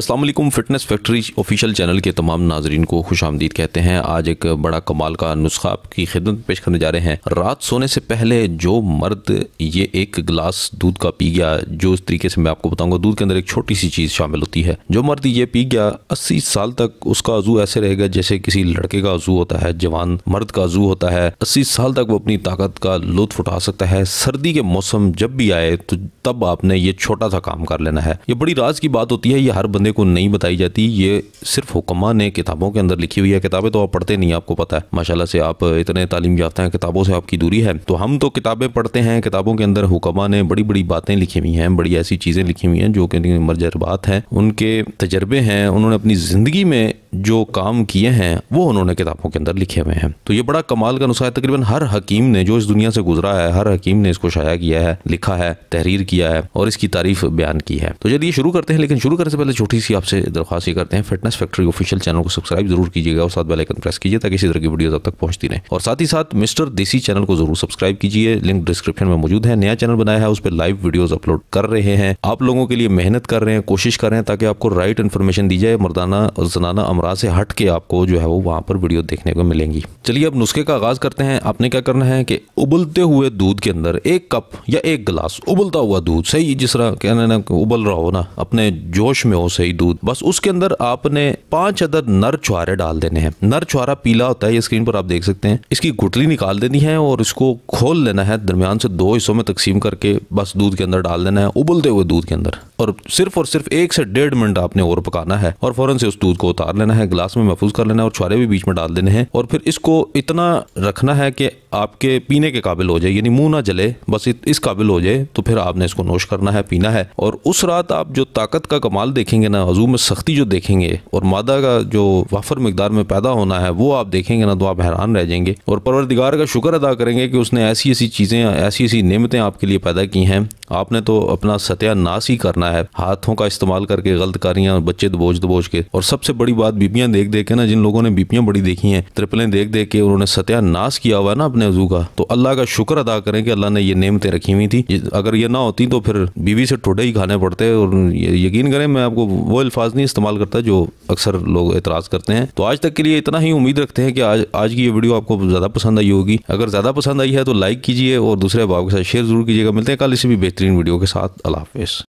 Aslam fitness factory official channel के तमाम नाजरन को खुश आमदीद कहते हैं आज एक बड़ा कमाल का नुस्खा आपकी खिदमत पेश करने जा रहे हैं रात सोने से पहले जो मर्द ये एक गिलास दूध का पी गया जो इस तरीके से मैं आपको बताऊंगा दूध के अंदर एक छोटी सी चीज़ शामिल होती है जो मर्द ये पी गया अस्सी साल तक उसका वजू ऐसे रहेगा जैसे किसी लड़के का वजू होता है जवान मर्द का अजू होता है अस्सी साल तक वो अपनी ताकत का लुत्फ उठा सकता है सर्दी के मौसम जब भी आए तो तब आपने ये छोटा सा काम कर लेना है ये बड़ी राज की बात होती है ये हर बंदे बंदे को नहीं बताई जाती ये सिर्फ हुक्मा ने किताबों के अंदर लिखी हुई है किताबें तो आप पढ़ते नहीं आपको पता है माशाला से आप इतने तालीम याफ्ता हैं किताबों से आपकी दूरी है तो हम तो किताबें पढ़ते हैं किताबों के अंदर हुक्मा ने बड़ी बड़ी बातें लिखी हुई हैं बड़ी ऐसी चीज़ें लिखी हुई हैं जो कि मरजरबात हैं उनके तजर्बे हैं उन्होंने अपनी ज़िंदगी में जो काम किए हैं वो उन्होंने किताबों के अंदर लिखे हुए हैं तो ये बड़ा कमाल का नुस्खा है तकरीबन हर हकीम ने जो इस दुनिया से गुजरा है हर हकीम ने इसको शाया किया है लिखा है तहरीर किया है और इसकी तारीफ बयान की है तो चलिए शुरू करते हैं लेकिन शुरू करने से पहले छोटी सी आपसे दरख्वास्त करते हैं फिटनेस फैक्ट्री ऑफिशियल चैनल को सब्सक्राइब जरूर कीजिएगा और साथ बेलाइकन प्रेस कीजिए ताकि इसी तरह की वीडियो तब तक पहुंचती रहे और साथ ही साथ मिस्टर देसी चैनल को जरूर सब्सक्राइब कीजिए लिंक डिस्क्रिप्शन में मौजूद है नया चैनल बनाया है उस पर लाइव वीडियो अपलोड कर रहे हैं आप लोगों के लिए मेहनत कर रहे हैं कोशिश कर रहे हैं ताकि आपको राइट इन्फॉर्मेशन दी जाए मर्दाना और जनाना कैमरा से हट के आपको जो है वो वहाँ पर वीडियो देखने को मिलेंगी चलिए अब नुस्खे का आगाज़ करते हैं आपने क्या करना है कि उबलते हुए दूध के अंदर एक कप या एक गिलास उबलता हुआ दूध सही जिस तरह कहना ना उबल रहा हो ना अपने जोश में हो सही दूध बस उसके अंदर आपने पाँच अदर नर छुहारे डाल देने हैं नर छुहारा पीला होता है ये स्क्रीन पर आप देख सकते हैं इसकी गुटली निकाल देनी है और इसको खोल लेना है दरमियान से दो हिस्सों में तकसीम करके बस दूध के अंदर डाल देना है उबलते हुए दूध के अंदर और सिर्फ और सिर्फ एक से डेढ़ मिनट आपने और पकाना है और फौरन से उस दूध को उतार लेना लेना है ग्लास में महफूज कर लेना है और छुआरे भी बीच में डाल देने हैं और फिर इसको इतना रखना है कि आपके पीने के काबिल हो जाए यानी मुंह ना जले बस इस काबिल हो जाए तो फिर आपने इसको नोश करना है पीना है और उस रात आप जो ताकत का कमाल देखेंगे ना हजू में सख्ती जो देखेंगे और मादा का जो वफर मकदार में पैदा होना है वो आप देखेंगे ना तो आप हैरान रह जाएंगे और परवरदिगार का शुक्र अदा करेंगे कि उसने ऐसी ऐसी चीज़ें ऐसी ऐसी नियमतें आपके लिए पैदा की हैं आपने तो अपना सत्यानाश ही करना है हाथों का इस्तेमाल करके गलत कारियां बच्चे दबोच दबोच के और सबसे बड़ी बात बीपियां देख देख के ना जिन लोगों ने बीपियां बड़ी देखी हैं त्रिपलें देख देख के उन्होंने सत्यानाश किया हुआ ना अपने वजू का तो अल्लाह का शुक्र अदा करें कि अल्लाह ने ये नियमतें रखी हुई थी अगर ये ना होती तो फिर बीवी से ठोडे ही खाने पड़ते और यकीन करें मैं आपको वो अल्फाज नहीं इस्तेमाल करता जो अक्सर लोग एतराज़ करते हैं तो आज तक के लिए इतना ही उम्मीद रखते हैं कि आज आज की ये वीडियो आपको ज़्यादा पसंद आई होगी अगर ज़्यादा पसंद आई है तो लाइक कीजिए और दूसरे भाव के साथ शेयर जरूर कीजिएगा मिलते हैं कल इसे भी बेहतर बेहतरीन वीडियो के साथ अल्लाह हाफिज़